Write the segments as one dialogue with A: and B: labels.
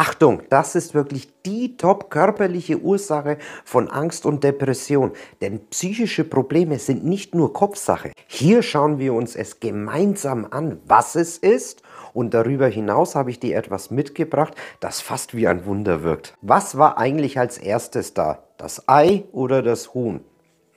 A: Achtung, das ist wirklich die top körperliche Ursache von Angst und Depression. Denn psychische Probleme sind nicht nur Kopfsache. Hier schauen wir uns es gemeinsam an, was es ist. Und darüber hinaus habe ich dir etwas mitgebracht, das fast wie ein Wunder wirkt. Was war eigentlich als erstes da? Das Ei oder das Huhn?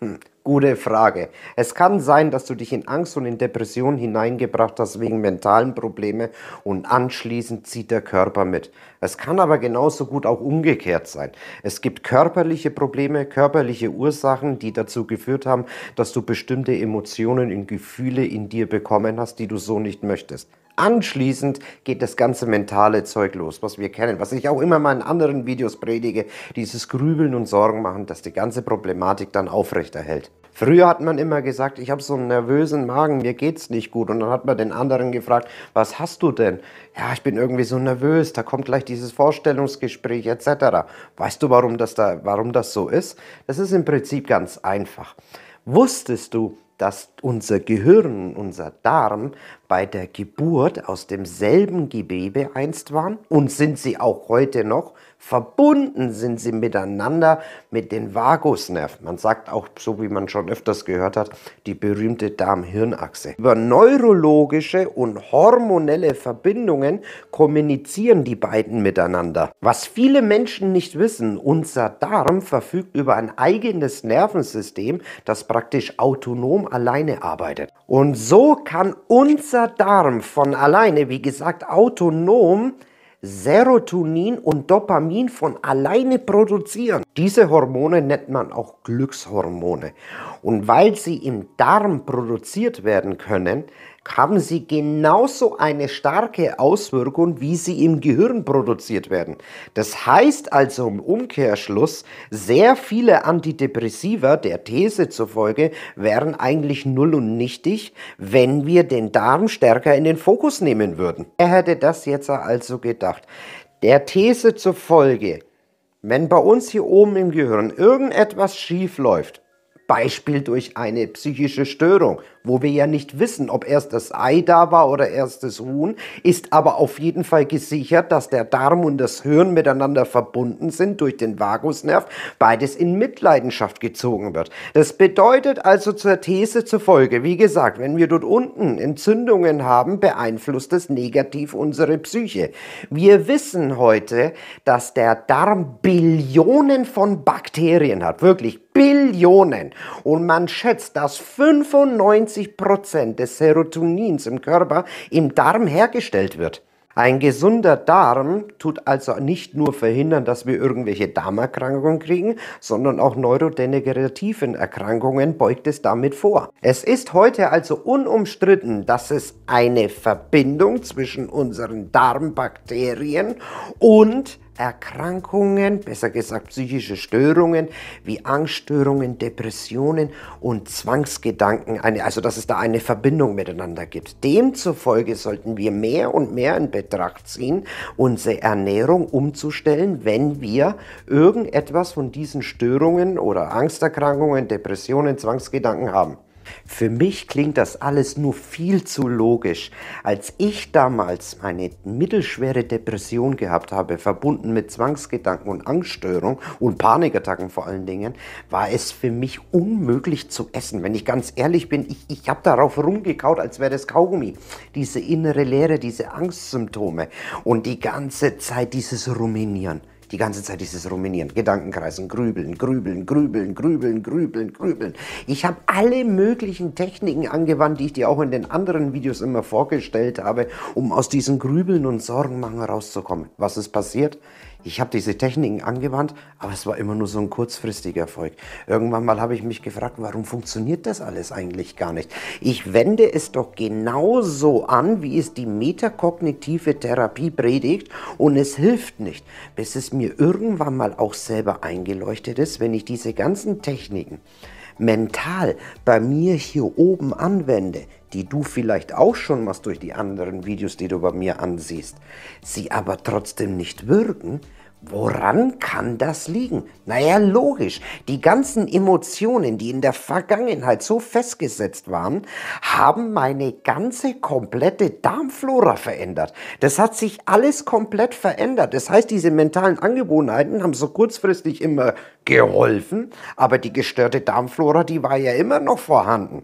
A: Hm, gute Frage. Es kann sein, dass du dich in Angst und in Depression hineingebracht hast wegen mentalen Probleme und anschließend zieht der Körper mit. Es kann aber genauso gut auch umgekehrt sein. Es gibt körperliche Probleme, körperliche Ursachen, die dazu geführt haben, dass du bestimmte Emotionen und Gefühle in dir bekommen hast, die du so nicht möchtest. Anschließend geht das ganze mentale Zeug los, was wir kennen, was ich auch immer mal in anderen Videos predige, dieses Grübeln und Sorgen machen, dass die ganze Problematik dann aufrechterhält. Früher hat man immer gesagt, ich habe so einen nervösen Magen, mir geht's nicht gut. Und dann hat man den anderen gefragt, was hast du denn? Ja, ich bin irgendwie so nervös, da kommt gleich dieses Vorstellungsgespräch etc. Weißt du, warum das da, warum das so ist? Das ist im Prinzip ganz einfach. Wusstest du, dass unser Gehirn, unser Darm bei der Geburt aus demselben Gewebe einst waren und sind sie auch heute noch, Verbunden sind sie miteinander mit den Vagusnerv. Man sagt auch, so wie man schon öfters gehört hat, die berühmte darm hirnachse Über neurologische und hormonelle Verbindungen kommunizieren die beiden miteinander. Was viele Menschen nicht wissen, unser Darm verfügt über ein eigenes Nervensystem, das praktisch autonom alleine arbeitet. Und so kann unser Darm von alleine, wie gesagt, autonom Serotonin und Dopamin von alleine produzieren. Diese Hormone nennt man auch Glückshormone. Und weil sie im Darm produziert werden können, haben sie genauso eine starke Auswirkung, wie sie im Gehirn produziert werden. Das heißt also im Umkehrschluss, sehr viele Antidepressiva der These zufolge wären eigentlich null und nichtig, wenn wir den Darm stärker in den Fokus nehmen würden. Wer hätte das jetzt also gedacht. Der These zufolge, wenn bei uns hier oben im Gehirn irgendetwas schief läuft, Beispiel durch eine psychische Störung wo wir ja nicht wissen, ob erst das Ei da war oder erst das Huhn, ist aber auf jeden Fall gesichert, dass der Darm und das Hirn miteinander verbunden sind durch den Vagusnerv, beides in Mitleidenschaft gezogen wird. Das bedeutet also zur These zufolge, wie gesagt, wenn wir dort unten Entzündungen haben, beeinflusst es negativ unsere Psyche. Wir wissen heute, dass der Darm Billionen von Bakterien hat, wirklich Billionen. Und man schätzt, dass 95 90 Prozent des Serotonins im Körper im Darm hergestellt wird. Ein gesunder Darm tut also nicht nur verhindern, dass wir irgendwelche Darmerkrankungen kriegen, sondern auch neurodegenerativen Erkrankungen beugt es damit vor. Es ist heute also unumstritten, dass es eine Verbindung zwischen unseren Darmbakterien und Erkrankungen, besser gesagt psychische Störungen wie Angststörungen, Depressionen und Zwangsgedanken, eine, also dass es da eine Verbindung miteinander gibt. Demzufolge sollten wir mehr und mehr in Betracht ziehen, unsere Ernährung umzustellen, wenn wir irgendetwas von diesen Störungen oder Angsterkrankungen, Depressionen, Zwangsgedanken haben. Für mich klingt das alles nur viel zu logisch. Als ich damals meine mittelschwere Depression gehabt habe, verbunden mit Zwangsgedanken und Angststörung und Panikattacken vor allen Dingen, war es für mich unmöglich zu essen. Wenn ich ganz ehrlich bin, ich, ich habe darauf rumgekaut, als wäre das Kaugummi. Diese innere Leere, diese Angstsymptome und die ganze Zeit dieses Ruminieren. Die ganze Zeit dieses Ruminieren, Gedankenkreisen, Grübeln, Grübeln, Grübeln, Grübeln, Grübeln, Grübeln. Ich habe alle möglichen Techniken angewandt, die ich dir auch in den anderen Videos immer vorgestellt habe, um aus diesen Grübeln und Sorgenmachen rauszukommen. Was ist passiert? Ich habe diese Techniken angewandt, aber es war immer nur so ein kurzfristiger Erfolg. Irgendwann mal habe ich mich gefragt, warum funktioniert das alles eigentlich gar nicht? Ich wende es doch genauso an, wie es die metakognitive Therapie predigt und es hilft nicht, bis es mir irgendwann mal auch selber eingeleuchtet ist, wenn ich diese ganzen Techniken mental bei mir hier oben anwende, die du vielleicht auch schon machst durch die anderen Videos, die du bei mir ansiehst, sie aber trotzdem nicht wirken, Woran kann das liegen? Naja, logisch. Die ganzen Emotionen, die in der Vergangenheit so festgesetzt waren, haben meine ganze komplette Darmflora verändert. Das hat sich alles komplett verändert. Das heißt, diese mentalen Angewohnheiten haben so kurzfristig immer geholfen, aber die gestörte Darmflora, die war ja immer noch vorhanden.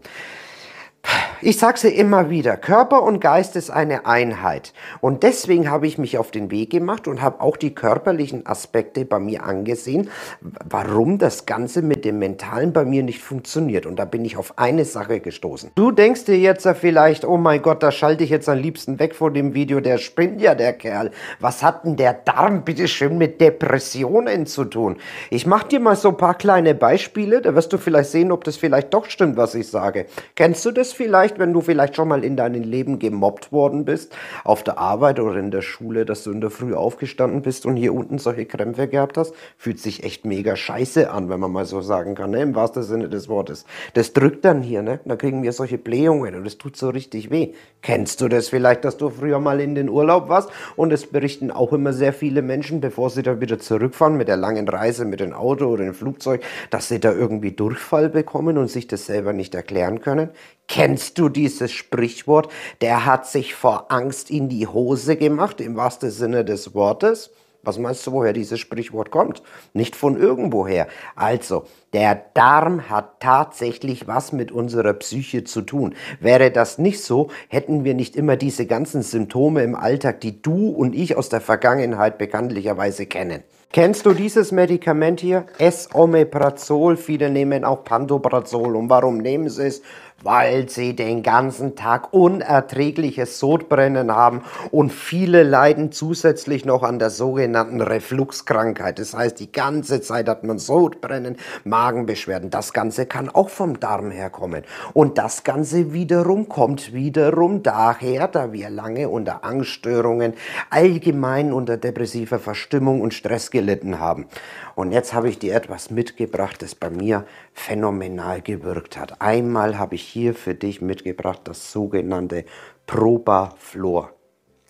A: Ich sage es immer wieder, Körper und Geist ist eine Einheit. Und deswegen habe ich mich auf den Weg gemacht und habe auch die körperlichen Aspekte bei mir angesehen, warum das Ganze mit dem Mentalen bei mir nicht funktioniert. Und da bin ich auf eine Sache gestoßen. Du denkst dir jetzt vielleicht, oh mein Gott, da schalte ich jetzt am liebsten weg vor dem Video, der spinnt ja der Kerl. Was hat denn der Darm bitte schön mit Depressionen zu tun? Ich mache dir mal so ein paar kleine Beispiele, da wirst du vielleicht sehen, ob das vielleicht doch stimmt, was ich sage. Kennst du das vielleicht? vielleicht, wenn du vielleicht schon mal in deinem Leben gemobbt worden bist, auf der Arbeit oder in der Schule, dass du in der Früh aufgestanden bist und hier unten solche Krämpfe gehabt hast, fühlt sich echt mega scheiße an, wenn man mal so sagen kann, ne? im wahrsten Sinne des Wortes. Das drückt dann hier, ne? Dann kriegen wir solche Blähungen und das tut so richtig weh. Kennst du das vielleicht, dass du früher mal in den Urlaub warst und es berichten auch immer sehr viele Menschen, bevor sie da wieder zurückfahren mit der langen Reise mit dem Auto oder dem Flugzeug, dass sie da irgendwie Durchfall bekommen und sich das selber nicht erklären können? Kennst Kennst du dieses Sprichwort? Der hat sich vor Angst in die Hose gemacht, im wahrsten Sinne des Wortes. Was meinst du, woher dieses Sprichwort kommt? Nicht von irgendwoher. Also, der Darm hat tatsächlich was mit unserer Psyche zu tun. Wäre das nicht so, hätten wir nicht immer diese ganzen Symptome im Alltag, die du und ich aus der Vergangenheit bekanntlicherweise kennen. Kennst du dieses Medikament hier? S-Omeprazol. Viele nehmen auch Pantoprazol. Und warum nehmen sie es? weil sie den ganzen Tag unerträgliches Sodbrennen haben und viele leiden zusätzlich noch an der sogenannten Refluxkrankheit. Das heißt, die ganze Zeit hat man Sodbrennen, Magenbeschwerden. Das Ganze kann auch vom Darm herkommen. Und das Ganze wiederum kommt wiederum daher, da wir lange unter Angststörungen, allgemein unter depressiver Verstimmung und Stress gelitten haben. Und jetzt habe ich dir etwas mitgebracht, das bei mir phänomenal gewirkt hat. Einmal habe ich hier für dich mitgebracht das sogenannte Probaflor.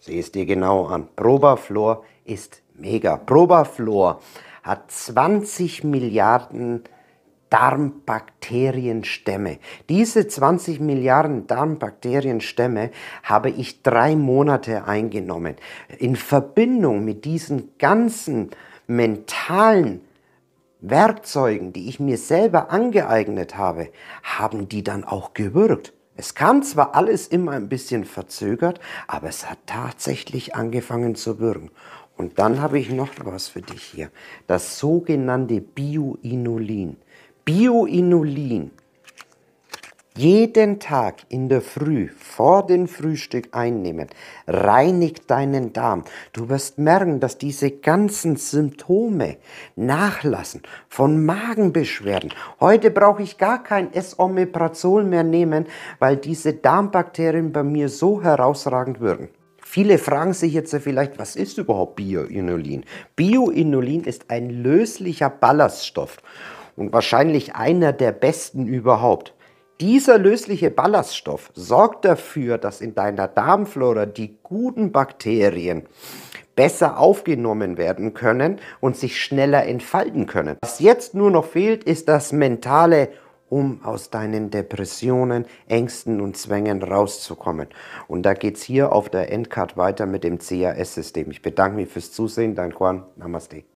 A: Seh es dir genau an. Probaflor ist mega. Probaflor hat 20 Milliarden Darmbakterienstämme. Diese 20 Milliarden Darmbakterienstämme habe ich drei Monate eingenommen. In Verbindung mit diesen ganzen mentalen Werkzeugen, die ich mir selber angeeignet habe, haben die dann auch gewirkt. Es kam zwar alles immer ein bisschen verzögert, aber es hat tatsächlich angefangen zu wirken. Und dann habe ich noch was für dich hier. Das sogenannte Bioinulin. Bioinulin jeden Tag in der Früh vor dem Frühstück einnehmen, reinigt deinen Darm. Du wirst merken, dass diese ganzen Symptome nachlassen von Magenbeschwerden. Heute brauche ich gar kein s mehr nehmen, weil diese Darmbakterien bei mir so herausragend würden. Viele fragen sich jetzt vielleicht, was ist überhaupt Bioinulin? Bioinulin ist ein löslicher Ballaststoff und wahrscheinlich einer der besten überhaupt. Dieser lösliche Ballaststoff sorgt dafür, dass in deiner Darmflora die guten Bakterien besser aufgenommen werden können und sich schneller entfalten können. Was jetzt nur noch fehlt, ist das mentale um aus deinen Depressionen, Ängsten und Zwängen rauszukommen. Und da geht's hier auf der Endcard weiter mit dem CAS-System. Ich bedanke mich fürs Zusehen. Dein Juan. Namaste.